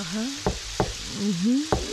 Uh huh. Mm hmm.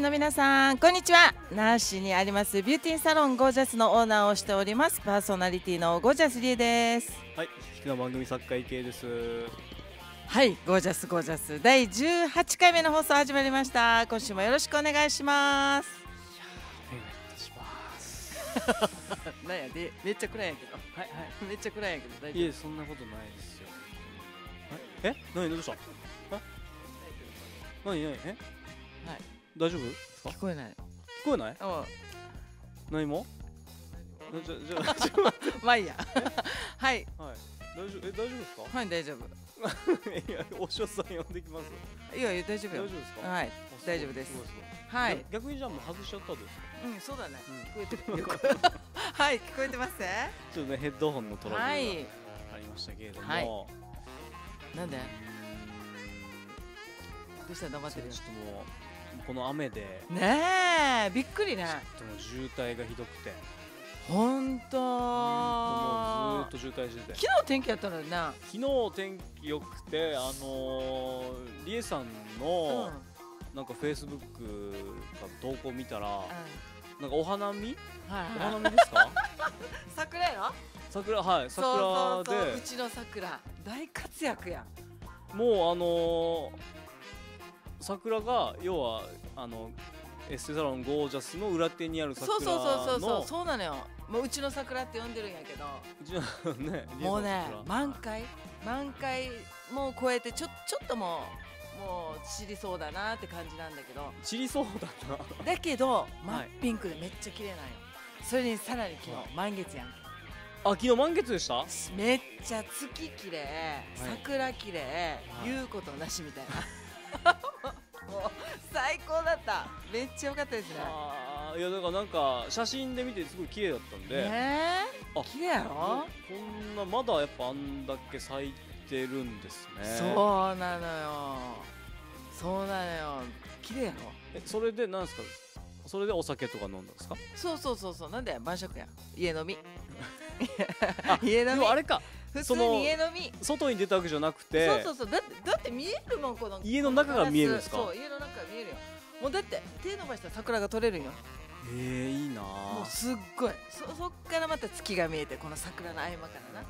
の皆さんこんにちは那覇市にありますビューティーサロンゴージャスのオーナーをしておりますパーソナリティのゴージャスリエですはい好きな番組作家系ですはいゴージャスゴージャス第十八回目の放送始まりました今週もよろしくお願いしますいお願いします なんやでめっちゃ暗いんやけどはいはい めっちゃ暗いんやけど大い丈えそんなことないですよええ何どうしたえ何何えはい大丈夫ですか聞こえない聞こえない何もじゃじゃじゃ、まあいいや はい、はい、大丈夫え大丈夫ですかはい大丈夫 いやお師匠さん呼んできますいやいや大丈夫大丈夫ですかはい大丈夫ですはい逆にじゃもう外しちゃったですかうんそうだね、うん、聞こえてるはい聞こえてますちょっとねヘッドホンのトラブルがありましたけれども、はいなんでどうしたら黙ってるちょっともうこの雨でねえびっくりねちょっとも渋滞がひどくて本当ずっと渋滞してて昨日天気やったのよね昨日天気良くてあのー、リエさんの、なんかフェイスブックの投稿見たら、うん、なんかお花見、はいはい、お花見ですか 桜や桜はい桜でうちの桜大活躍やもうあのー桜が要はあのエステサロンゴージャスの裏手にある桜そうそうそうそうそうなのよもううちの桜って呼んでるんやけどうちのねもうね満開満開もう超えてちょちょっともうもう散りそうだなって感じなんだけど散りそうだっただけど真っピンクでめっちゃ綺麗なんよ、それにさらに昨日満月やんけあ昨日満月でしためっちゃ月綺麗桜綺麗、はい、言うことなしみたいな、は い高最高だっためっちゃ良かったですねあいやだからなんか写真で見てすごい綺麗だったんでええ綺麗やろこんなまだやっぱあんだけ咲いてるんですねそうなのよそうなのよ綺麗やろえそれでなんですかそれでお酒とか飲んだんですかそうそうそうそうなんで晩酌や家飲み 家飲みあれか普通に家のみ外に出たわけじゃなくてそうそうそうだってだって見えるもんこの家の中が見えるんですかそう家の中が見えるよもうだって手伸ばしたら桜が取れるよえー、いいなもうすっごいそそっからまた月が見えてこの桜の合間からな、は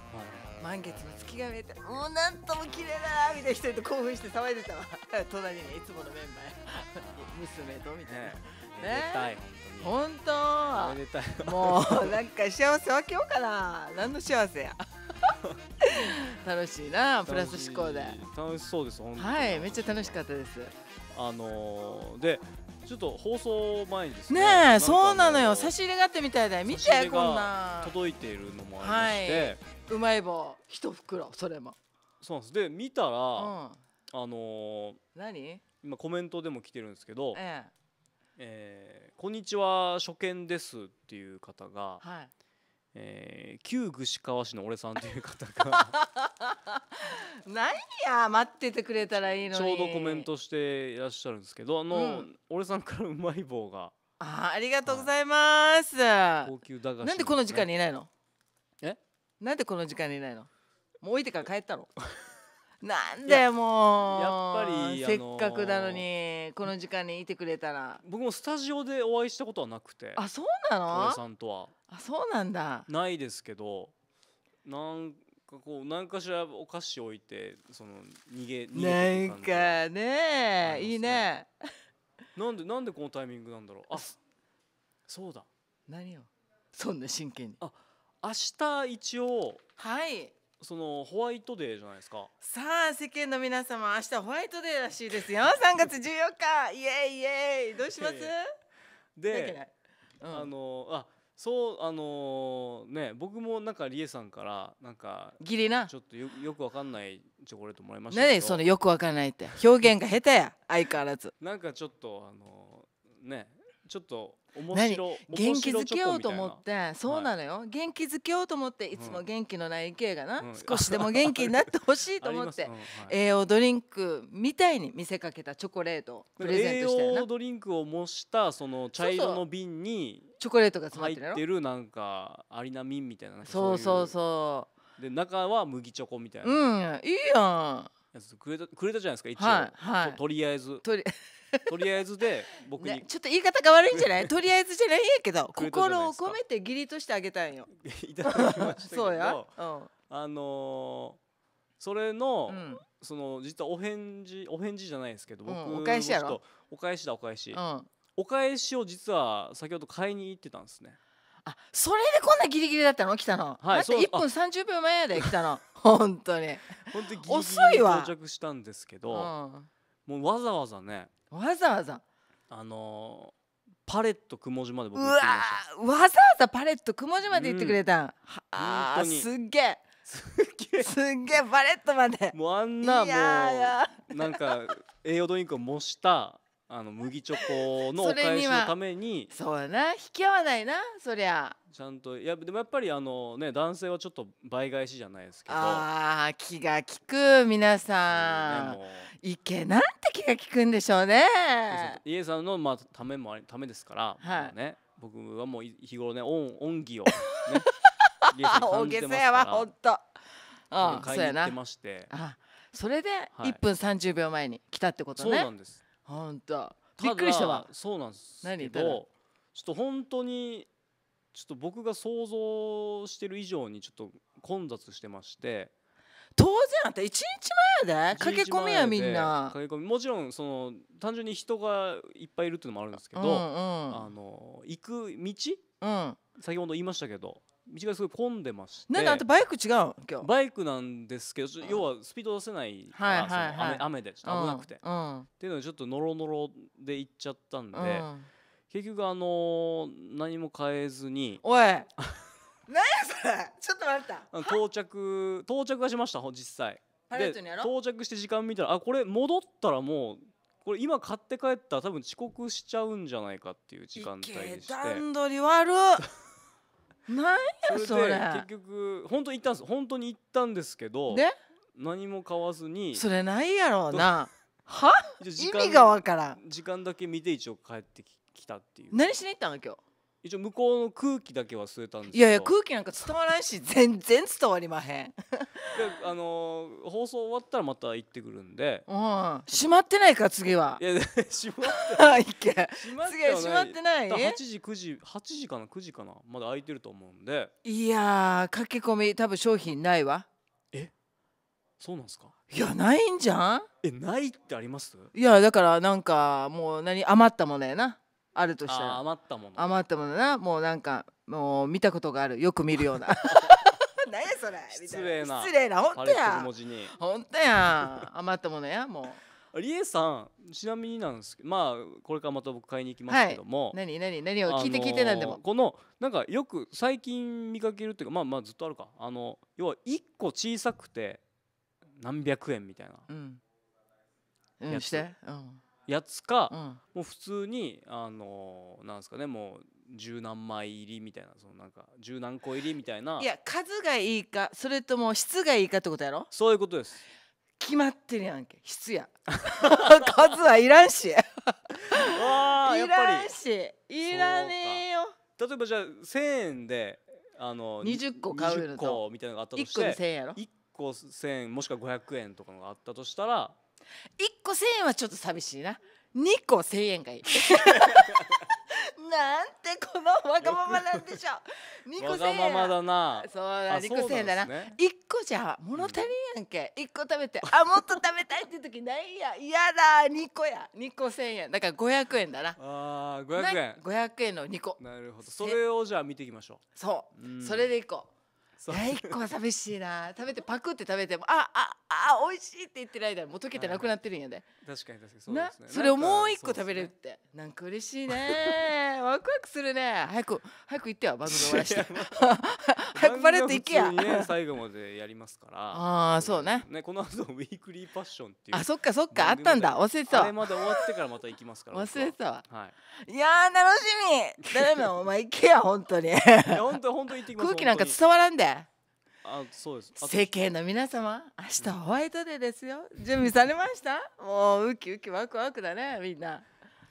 い、満月の月が見えてもうなんとも綺麗だなみたいな人と興奮して騒いでたわ 隣にいつものメンバー 娘とみたいな、ねね、本当本当もうなんか幸せ分けようかな何の幸せや 楽しいなプラス思考で楽しそうです本当はいめっちゃ楽しかったですあのー、でちょっと放送前にですねねえそうなのよ差し入れがあったみたいで見てこんな届いているのもありまして、はい、うまい棒一袋それもそうなんですで見たら、うん、あのー、何今コメントでも来てるんですけど、えええー、こんにちは初見です」っていう方が、はいえー、旧串川市の俺さんという方が 何や待っててくれたらいいのちょうどコメントしていらっしゃるんですけどあの、うん、俺さんからうまい棒があありがとうございます、は高級駄菓子、ね、なんでこの時間にいないのえなんでこの時間にいないのもう置いてから帰ったのなんでもうやっぱりせっかくなのにこの時間にいてくれたら僕もスタジオでお会いしたことはなくてあそうなのさんとはあそうなんだないですけどなんかこう何かしらお菓子置いてその逃げ逃げなんかね、えいいねなんでなんでこのタイミングなんだろうあそうだ何をそんな真剣にあ明日一応はいそのホワイトデーじゃないですかさあ世間の皆様明日ホワイトデーらしいですよ 三月十四日イエイイエイどうします、で、うん、あのあそうあのね僕もなんかリエさんからなんかギリなちょっとよよくわかんないチョコレートもらいました何そのよくわかんないって表現が下手や相変わらずなんかちょっとあのねちょっと何元気づけようと思ってそうなのよ、はい、元気づけようと思っていつも元気のない池がな、うん、少しでも元気になってほしいと思ってうんはい、栄養ドリンクみたいに見せかけたチョコレートをプレゼントしたよな栄養ドリンクを模したその茶色の瓶にチョコレートが詰まってる入ってるなんかアリナミンみたいなそうそうそうで中は麦チョコみたいなうんいいやんくれたくれたじゃないですか一応、はいはい、とりあえずとり とりあえずで僕に、ね、ちょっと言い方が悪いんじゃない とりあえずじゃないんやけど心を込めて義理としてあげたんよ いただきましたそうや、うん、あのー、それの、うん、その実はお返事お返事じゃないですけど僕、うん、お返しやろお返しだお返し、うん、お返しを実は先ほど買いに行ってたんですねあそれでこんなギリギリだったの来たの、はい、だって1分30秒前やで来たの本当に本当にギリギリ到着したんですけど、うん、もうわざわざねわざわざあのーパレットくもじまで僕行ってましたーわざわざパレットくもじまで行ってくれたん、はあーすっげえすっげえすげパレットまでもうあんないやうなんか栄養ドリンクを模したあの麦チョコのおそれ返にしはのためにーそうやな引き合わないなそりゃちゃんといやでもやっぱりあのね男性はちょっと倍返しじゃないですけどああ気が利く皆さん、ね、いけなんて気が利くんでしょうね家さんのまあためもためですから、はいね、僕はもう日頃ね恩恩義をね 大げさやわほんとああそうやなああそれで1分30秒前に来たってことね、はい、そうなんです本当びっくりしたわそうなんです何ちょっと本当にちょっと僕が想像してる以上にちょっと混雑してまして当然あんた1日前やで駆け込みやみんな駆け込みもちろんその単純に人がいっぱいいるっていうのもあるんですけど、うんうん、あの行く道、うん、先ほど言いましたけど道がすごい混んでましてなんであとバイク違う今日バイクなんですけど要はスピード出せないから、はいはいはい、雨雨でちょっと危なくて、うんうん、っていうのでちょっとノロノロで行っちゃったんで。うん結局あのー何も変えずにおい 何やそれちょっと待った到着到着はしました実際パレットにやろ到着して時間見たらあこれ戻ったらもうこれ今買って帰ったら多分遅刻しちゃうんじゃないかっていう時間帯でして段取り悪っ 何やそれで結局本当に行ったんです本当に行ったんですけどで何も買わずにそれないやろうな は意味が分からん時間だけ見て一応帰ってき来たっていう何しに行ったの今日一応向こうの空気だけは吸えたんですけどいやいや空気なんか伝わらんし 全然伝わりまへんあのー放送終わったらまた行ってくるんでうん閉まってないか次はいや 閉まってはい行け閉ま次は閉まってない8時9時8時かな9時かなまだ空いてると思うんでいやー駆け込み多分商品ないわえそうなんですかいやないんじゃんえないってありますいやだからなんかもう何余ったものやなあるとしたら余ったもの余ったものなもうなんかもう見たことがあるよく見るような 何やそれ失礼な失礼な本当や本当や余ったものやもうリエさんちなみになんですけどまあこれからまた僕買いに行きますけども、はい、何何何を聞いて聞いてなんでも、あのー、このなんかよく最近見かけるっていうかまあまあずっとあるかあの要は1個小さくて何百円みたいな、うん、うん、して、うん、やつか、うん、もう普通にあのー、なんですかねもう十何枚入りみたいなそのなんか十何個入りみたいないや数がいいかそれとも質がいいかってことやろそういうことです決まってるやんけ質や 数はいらんし わいらんしいらねえよ例えばじゃあ1円であの20個買うと個みたいなのがあったとして1個で1円やろ一個1円もしくは五0 0円とかのがあったとしたら一個千円はちょっと寂しいな二個千円がいい。なんてこのわがままなんでしょう。二個千円。わままだな。そうだ、2個千円だな。一、ね、個じゃ物足りんやんけ。一、個食べて、あもっと食べたいって時ないや。嫌だ、二個や。二個千円。だから五百円だな。ああ、五百円。五百円の二個。なるほど。それをじゃあ見ていきましょう。そう。うそれでいこう。え一個は寂しいな食べてパクって食べてもあああ美味しいって言ってる間もう溶けてなくなってるんやで、はい、確かに確かにそうですねそれをもう一個食べれるって、なんか嬉しいねワクワクするね早く早く行ってよ番組終わらして100パレットいけや、ね、最後までやりますからああそうねねこの後ウィークリーパッションっていうあそっかそっかあったんだ忘れてたあれまで終わってからまた行きますから忘れてたわ、はい、いや楽しみ誰 もお前行けや本当に本当本当行ってきます空気なんか伝わらんであそうです世間の皆様明日ホワイトデーですよ、うん、準備されましたもうウキウキワクワクだねみんな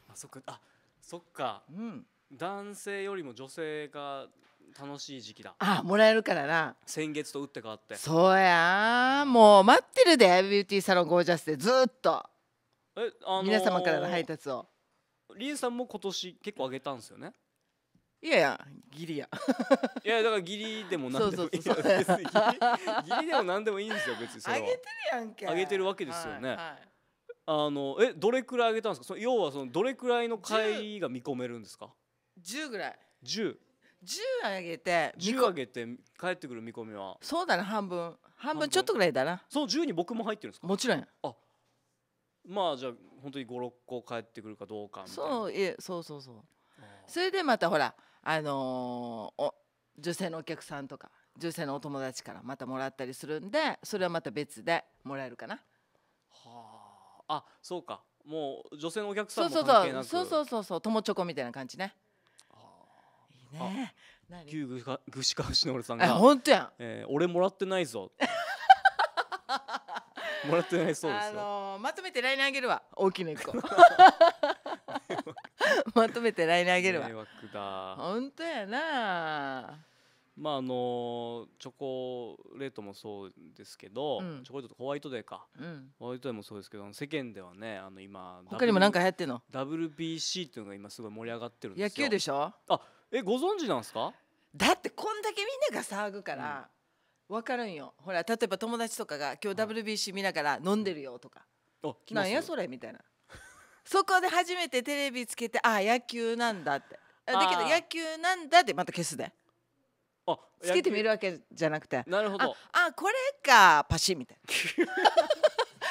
あそっかあそっか、うん、男性よりも女性が楽しい時期だあもらえるからな先月と打って変わってそうやもう待ってるでビューティーサロンゴージャスでずっとえ、あのー、皆様からの配達をリンさんも今年結構あげたんですよねいやいやギリやいやだからギリでも何でもいいそうそう ギリでも何でもいいんですよ別にそれあげてるやんけあげてるわけですよね、はいはい、あのえどれくらいあげたんですかそ要はそのどれくらいの帰りが見込めるんですか10ぐらい1 10上げて10上げて帰ってくる見込みはそうだな半分半分ちょっとぐらいだなその10に僕も入ってるんですかもちろんあまあじゃあ本当に56個帰ってくるかどうかそういえそうそうそうそれでまたほらあのー、お女性のお客さんとか女性のお友達からまたもらったりするんでそれはまた別でもらえるかなはああそうかもう女性のお客さんも関係なくそうそうそうそうそう友チョコみたいな感じねね旧ぐ志ぐししのるさんが本当やえー、俺もらってないぞ もらってないそうですあのー、まとめてラインあげるわ大きな一個まとめてラインあげるわ迷惑だ本当やなまああのチョコレートもそうですけど、うん、チョコレートとホワイトデーか、うん、ホワイトデーもそうですけど世間ではねあの今他にも何か流行ってんの WBC っていうのが今すごい盛り上がってるんですよ野球でしょあえご存知なんですかだってこんだけみんなが騒ぐから、う分かるんよほら例えば友達とかが「今日 WBC 見ながら飲んでるよ」とか「なんやそれ」みたいなそこで初めてテレビつけて「ああ野球なんだ」ってだけど野球なんだってまた消すでつけてみるわけじゃなくてなるほどああこれかパシみたいな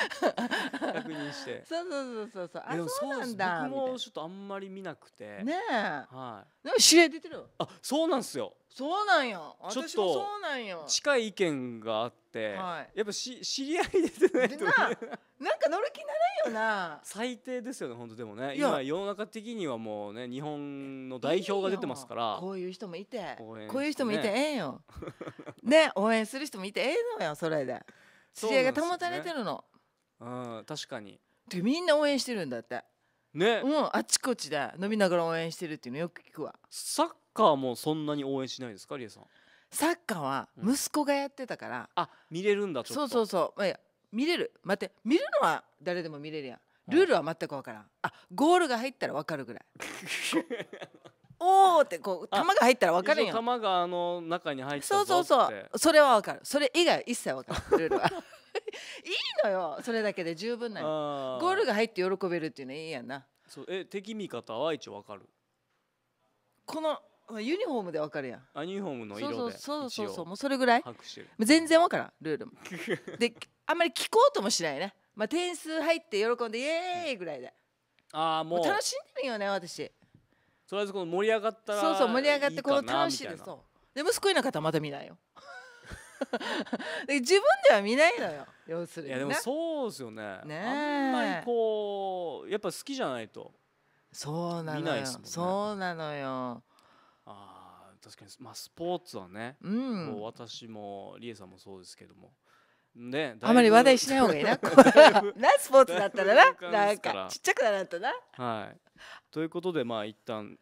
確認して。そうそうそうそうそう。あ、そうなんだ。僕もちょっとあんまり見なくて。ねえ。はい。でも知り合い出てる。あ、そうなんですよ。そうなんよ。ちょっと近い意見があって、はい、やっぱし知り合い出てないとね。なんか乗る気ならんよな。最低ですよね、本当でもね。今世の中的にはもうね、日本の代表が出てますから。いいこういう人もいて、ね、こういう人もいてええよ。ね、応援する人もいてええのよ、それで。知り合いが保たれてるの。うん確かにでみんな応援してるんだってね、うん、あちこちで飲みながら応援してるっていうのよく聞くわサッカーもそんなに応援しないですかりえさんサッカーは息子がやってたから、うん、あ見れるんだちょっとそうそうそういや見れる待って見るのは誰でも見れるやんルールは全く分からんあゴールが入ったら分かるぐらい おーってこう球が入ったら分かるやん球があの中に入ったそうそうそうそれは分かるそれ以外一切分かるルールはいいのよそれだけで十分なのゴールが入って喜べるっていうのはいいやなそうえ敵味方は一応わかるこのユニフォームでわかるやんあユニフォームの色でそうそうそうもうそれぐらい全然わからんルールも であんまり聞こうともしないね、まあ、点数入って喜んでイエーイぐらいで、うん、ああもう楽しんでるよね私とりあえずこの盛り上がったらそうそう盛り上がってこの楽しいでそうで息子いなかったらまた見ないよ 自分では見ないのよ要するに、ね、いやでもそうですよねねあんまりこうやっぱ好きじゃないとそうなのよ見ないですもんねそうなのよあ確かに、まあ、スポーツはね、うん、もう私もりえさんもそうですけどもね、あまり話題しない方がいいな なスポーツだったらななんかちっちゃくなったな。はい、ということでまあ一旦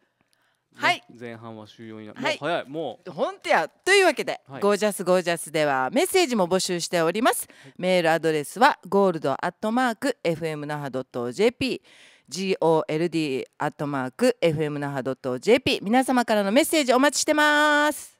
はい、前半は終了になる、はい、もう早いもう本当やというわけで、はい、ゴージャスゴージャスではメッセージも募集しております、はい、メールアドレスはゴールドアットマーク fmnaha.jp gold アットマーク fmnaha.jp 皆様からのメッセージお待ちしてます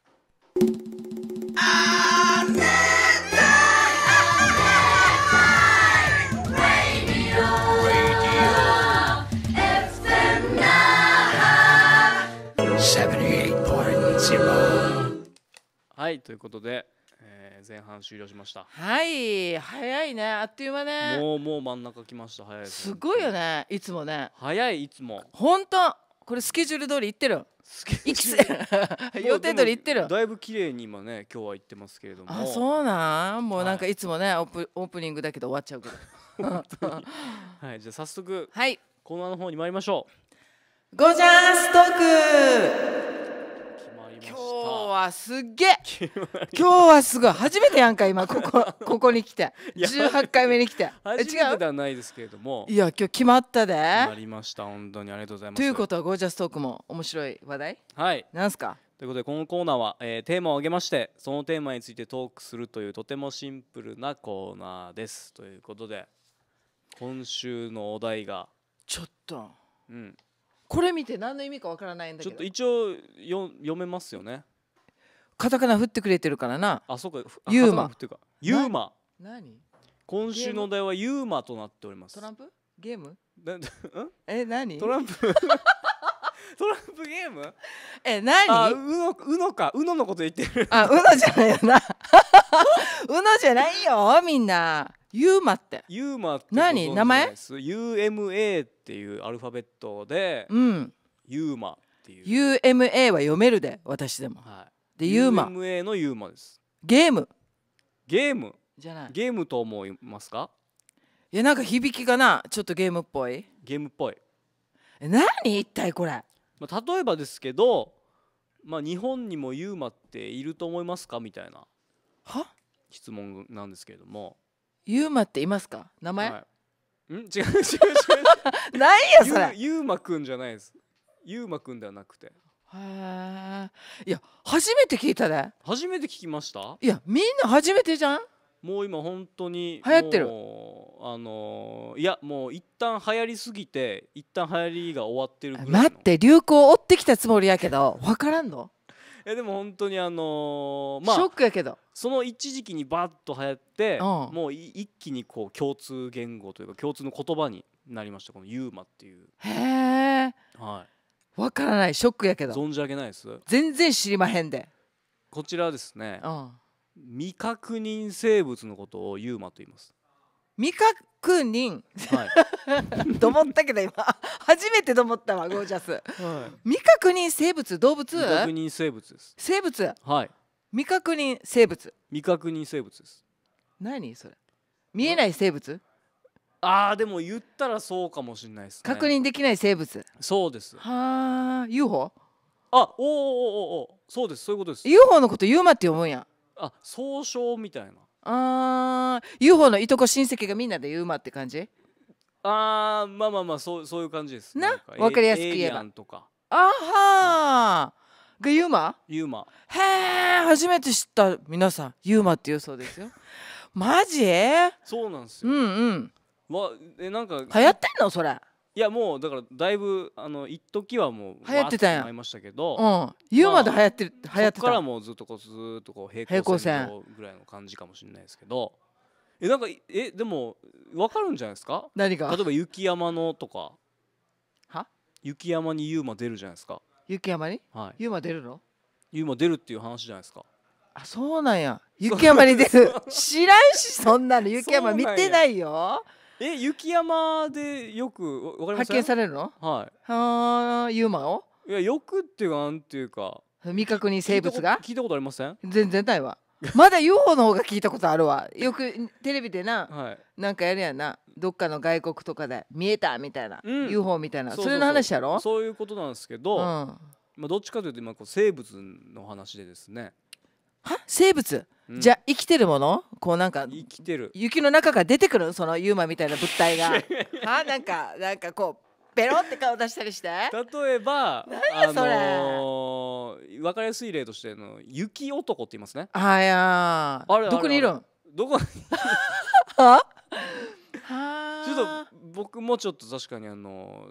ちははいということで、えー、前半終了しましたはい早いねあっという間ねもうもう真ん中来ました早いです、すごいよねいつもね早いいつも本当これスケジュール通り行ってる行き 予定通り行ってるだいぶ綺麗に今ね今日は行ってますけれどもあそうなんもうなんかいつもね、はい、オープオープニングだけど終わっちゃうけど はいじゃあ早速、はい、コーナーの方に参りましょうゴジャーストーク今日はすげえ今日はすごい初めてやんか今ここ ここに来て18回目に来て違うではないですけれどもいや今日決まったで決まりました本当にありがとうございますということはゴージャストークも面白い話題はいなんすかということでこのコーナーは、えー、テーマを挙げましてそのテーマについてトークするというとてもシンプルなコーナーですということで今週のお題がちょっと、うん、これ見て何の意味かわからないんだけちょっと一応よ読めますよねカタカナ振ってくれてるからなあそうかふあユーマカってかユーマ何今週のお題はユーマとなっております トランプゲームえ何トランプトランプゲームえあう何のうのかうののこと言ってるあうのじゃないよな うのじゃないよみんなユーマってユーマって何名前 ?UMA っていうアルファベットで、うん、ユーマっていう UMA は読めるで私でも、はい、でユーマ UMA のユーマですゲームゲームじゃないゲームと思いますかいやなんか響きかなちょっとゲームっぽいゲームっぽいえ何一体これ、まあ、例えばですけど、まあ、日本にもユーマっていると思いますかみたいなは質問なんですけれどもユーマっていますか名前、はい、ん違う違う違うない やそれユーマくんじゃないですユーマくんではなくてへえいや初めて聞いたね初めて聞きましたいやみんな初めてじゃんもう今本当に流行ってるあのー、いやもう一旦流行りすぎて一旦流行りが終わってるぐらい待って流行追ってきたつもりやけど分からんのやでも本当にあのー、まあショックやけどその一時期にバッと流行って、うん、もう一気にこう共通言語というか共通の言葉になりましたこのユーマっていうへえ、はい、分からないショックやけど存じ上げないです全然知りまへんでこちらですね、うん、未確認生物のことをユーマと言います未確認、はい、と思ったけど今初めてと思ったわゴージャス、未確認生物動物未確認生物です生物はい未確認生物未確認生物です何それ見えない生物ああでも言ったらそうかもしれないです、確認できない生物そうですはあ UFO あおおおおそうですそういうことです UFO のことユーマって思うやんあ総称みたいなあー UFO のいとこ親戚がみんなでユーマって感じああ、まあまあまあそうそういう感じですなわかりやすく言えばとかあはー、うがユーマユーマへえ初めて知った皆さんユーマって言うそうですよ マジそうなんですようんうんわえなんか流行ってんのそれいやもうだからだいぶあの一時はもう流行ってたんやましたけど、うん言うまで流行ってる流行ってそからもうずっとこうずーっとこう平行線ぐらいの感じかもしれないですけどえなんかえでもわかるんじゃないですか何か例えば雪山のとかは雪山にユーマ出るじゃないですか雪山にはいユーマ出るのユーマ出るっていう話じゃないですかあそうなんや雪山に出る 知らんしそんなの雪山見てないよえ雪山でよくわかります発見されるのはいああユーマをいやよくっていうかなんていうか未確認生物が聞いたことありません全然ないわまだ UFO の方が聞いたことあるわよくテレビでな、はい、なんかやるやんなどっかの外国とかで見えたみたいな、うん、UFO みたいなそれの話やろそういうことなんですけど、うん、まあ、どっちかというと今こう生物の話でですねは生物、うん、じゃ生きてるものこうなんか生きてる雪の中から出てくるそのユーマみたいな物体がはなんかなんかこうペロって顔出したりして例えば何それ、あのー、分かりやすい例としての雪男って言いますねあやあれどこにいるんどこに は僕もちょっと確かにあの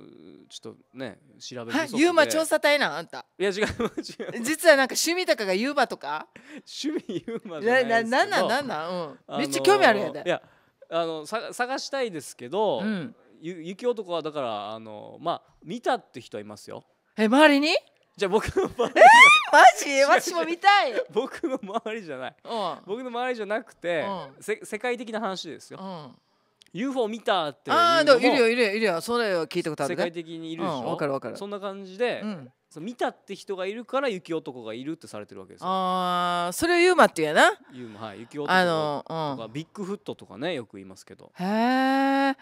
ちょっとね調べてい、ユーマ調査隊なんあんたいや違う違う実はなんか趣味とかがユーマとか趣味ユーマじゃないですけどなななんなんなん、うんあのーめっちゃ興味あるやでいやあのさ探したいですけど、うんゆ雪男はだからあのまあ見たって人はいますよえ周りにじゃあ僕の周りマジ私も見たい僕の周りじゃないうん僕の周りじゃなくて、うんせ世界的な話ですよ、うん UFO 見たっていうああいるよいるよいるよそれは聞いたことある、ね、世界的にいるでしょ、うん、かるわかるそんな感じで、うん、そ見たって人がいるから雪男がいるってされてるわけですよああそれをユーマっていうやなユーマはい雪男あの、うん、とかビッグフットとかねよく言いますけどへえ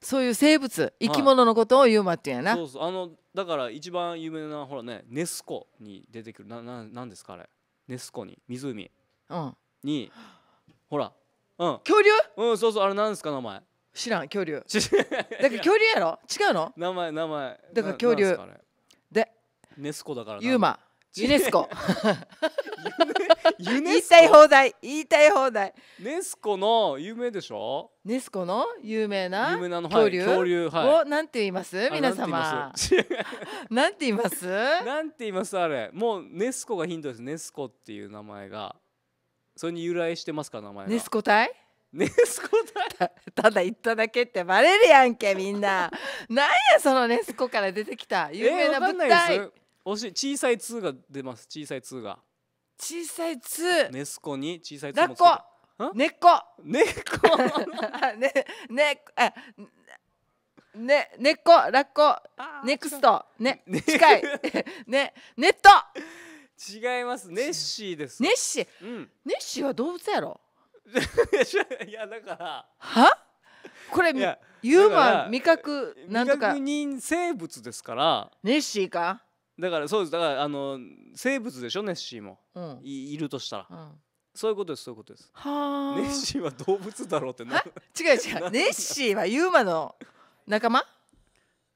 そういう生物生き物のことをユーマっていうやな、はい、そうそうあのだから一番有名なほらねネスコに出てくるなななんですかあれネスコに湖、うん、にほらうん恐竜うんそうそうあれなんですか名前知らん恐竜 だから恐竜やろ違うの名前名前だから恐竜でネスコだからユーマユネスコ言いたい放題言いたい放題ネスコの有名でしょネスコの有名な恐竜、はい、をなんて言います皆様なんて言います なんて言いますあれもうネスコがヒントですネスコっていう名前がそれに由来してますか名前ネスコ隊ネスコだただ言っただけってバレるやんけみんな なんやそのネスコから出てきた有名な物体、えー、しい小さい2が出ます小さい2が小さい2ネスコに小さい2もつけた根っこ根っこ ねねね根っこラッコネクストね近い ねネット違いますネッシーですネッシー、うん、ネッシーは動物やろ いやだからはこれユーマ味覚なんとか味覚人生物ですからネッシーかだからそうですだからあの生物でしょネッシーも、うん、いいるとしたら、うん、そういうことですそういうことですはネッシーは動物だろうってな違う違うネッシーはユーマの仲間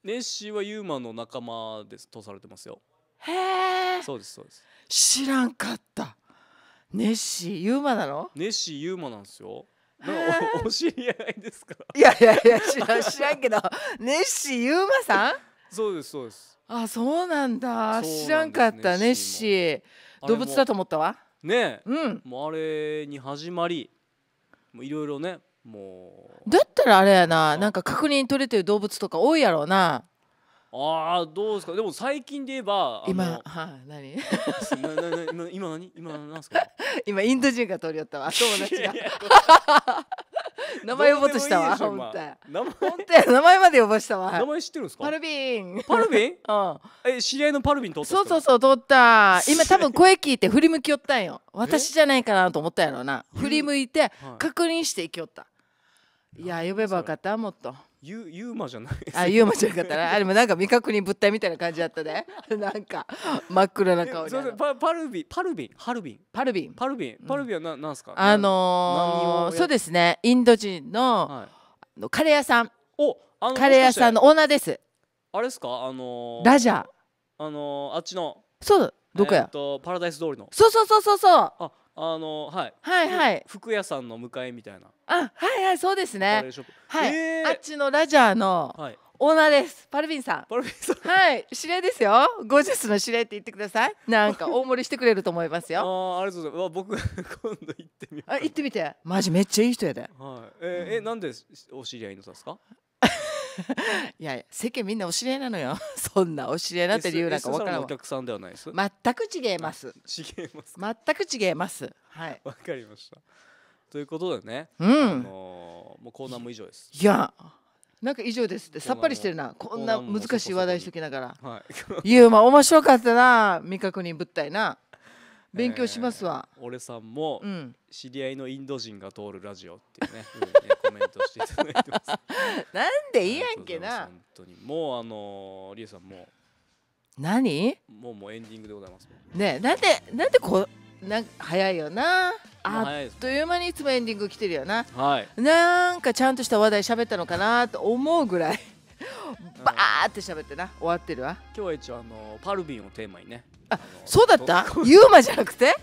ネッシーはユーマの仲間ですとされてますよへえそうですそうです知らんかったネッシーユーマなのネッシーユーマなんですよお知り合いですかいやいやいや知ら知らんけどネッシーユーマさんそうですそうですあそうなんだ知らんかったネッシー動物だと思ったわねうんもうあれに始まりもういろいろねもうだったらあれやななんか確認取れてる動物とか多いやろうなああどうですかでも最近で言えば今は何今 今何今何すか 今インド人が通り寄ったわ友達が 名前呼ぼうとしたわ本当名前本当名前まで呼ばしたわ名前知ってるんですかパルビンパルビンうんえ知り合いのパルビン通ったそうそうそう通った今多分声聞いて振り向き寄ったんよ私じゃないかなと思ったやろうな振り向いて確認していきよったいや呼べばよかったもっと。ユユーマじゃないあユーマじゃなかったな あでもなんか未確認物体みたいな感じだったね なんか真っ暗な顔でパパルビンパルビンハルビンパルビンパルビンパルビンはな、うん、なんすかあのー、そうですねインド人の,、はい、のカレー屋さんおあのカレー屋さんのオーナーですあれですかあのー、ラジャーあのー、あっちのそうどこや、えー、パラダイス通りのそうそうそうそうそうああのはい、はいはい服屋さんの迎えみたいなあはいはいそうですねはい、あっちのラジャーのはい。オーナーです、パルビンさんパルビンさんはい指令ですよゴジャスの指令って言ってくださいなんか 大盛りしてくれると思いますよあありがとうございます僕今度行ってみようあ行ってみてマジめっちゃいい人やで、はいえー、うん、えなんでお知り合いのさんですか いや世間みんなお知り合いなのよ そんなお知り合いなんて理由なんか分からんお客さんではないです全く違います違います全く違いますはいわかりましたということでね、うん、あのー、もうコーナーも以上ですいやなんか以上ですってさっぱりしてるなこんな難しい話題しときながら、はい、いやまあ面白かったな未確認物体な勉強しますわ、えー、俺さんも、知り合いのインド人が通るラジオっていうね コメントしていただいてます なんでいいやんけな本当にもうあのー、リエさんも何もうもうエンディングでございますねなんでなんでこなん早いよなあっという間にいつもエンディング来てるよな、はい、なんかちゃんとした話題喋ったのかなと思うぐらいバーって喋ってな終わってるわ今日は一応あのパルビンをテーマにねあそうだったユーマじゃなくて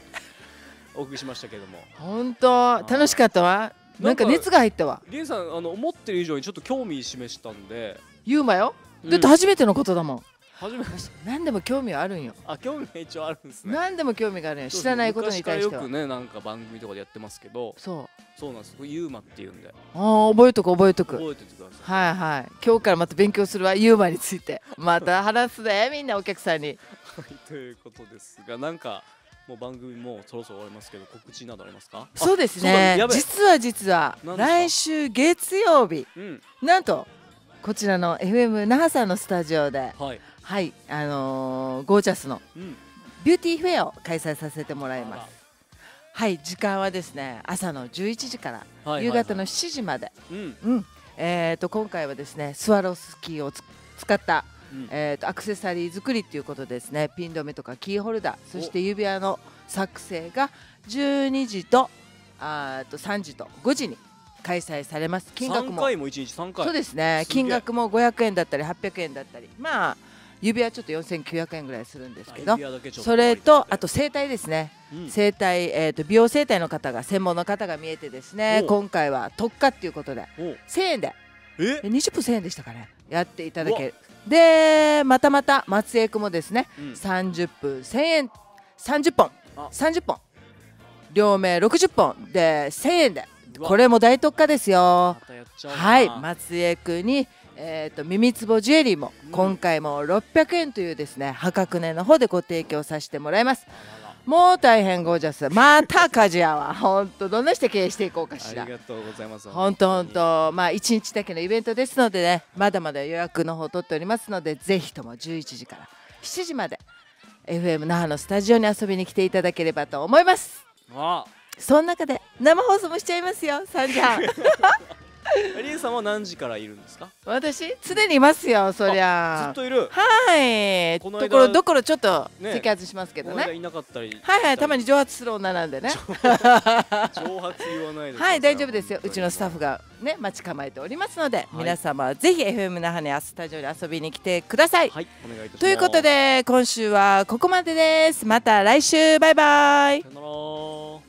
お送りしましたけども本当楽しかったわなんか熱が入ったわリんさんあの思ってる以上にちょっと興味示したんでユーマよ、だって初めてのことだもん初めて何でも興味あるんよあ興味は一応あるんですね何でも興味があるんよ知らないことに対してはよくねなんか番組とかでやってますけどそうそうなんですユーマっていうんでああ覚えとく覚えとく覚えててくださいはいはい今日からまた勉強するわユーマについてまた話すねみんなお客さんにはいということですがなんかもう番組もそろそろ終わりますけど告知などありますかそうですね実は実は来週月曜日、うん、なんとこちらの FM 那覇さんのスタジオで、はい、はい、あのー、ゴージャスのビューティーフェアを開催させてもらいます。はい時間はですね朝の11時から夕方の7時まで、うんえー、と今回はですねスワロフスキーを使ったうん、えーと、アクセサリー作りということですねピン止めとかキーホルダーそして指輪の作成が12時とあと3時と5時に開催されます金額も3回も1日3回そうですね金額も500円だったり800円だったりまあ指輪ちょっと4900円ぐらいするんですけどそれとあと整体ですね、整体、えと美容整体の方が専門の方が見えてですね今回は特価っていうことで1000円で20分1000円でしたかねやっていただけるでまたまた松江区もですね、30分1000円30本30本両名60本で1000円でこれも大特価ですよはい松江区にえーと、耳つぼジュエリーも今回も600円というですね破格値の方でご提供させてもらいますもう大変ゴージャスまた鍛冶屋は本当どんなして経営していこうかしらありがとうございます本当本当まあ1日だけのイベントですのでねまだまだ予約の方取っておりますのでぜひとも11時から7時まで FM 那覇のスタジオに遊びに来ていただければと思いますその中で生放送もしちゃいますよ3時半 リエさんは何時からいるんですか私常にいますよそりゃずっといるはいところどころちょっと摘発しますけどね、いなかったりはいはいたまに蒸発する女なんでね 蒸発言わないではい大丈夫ですようちのスタッフがね待ち構えておりますので、皆様ぜひ FM 那覇にスタジオで遊びに来てくださいはいお願いいたしますということで今週はここまでですまた来週バイバイ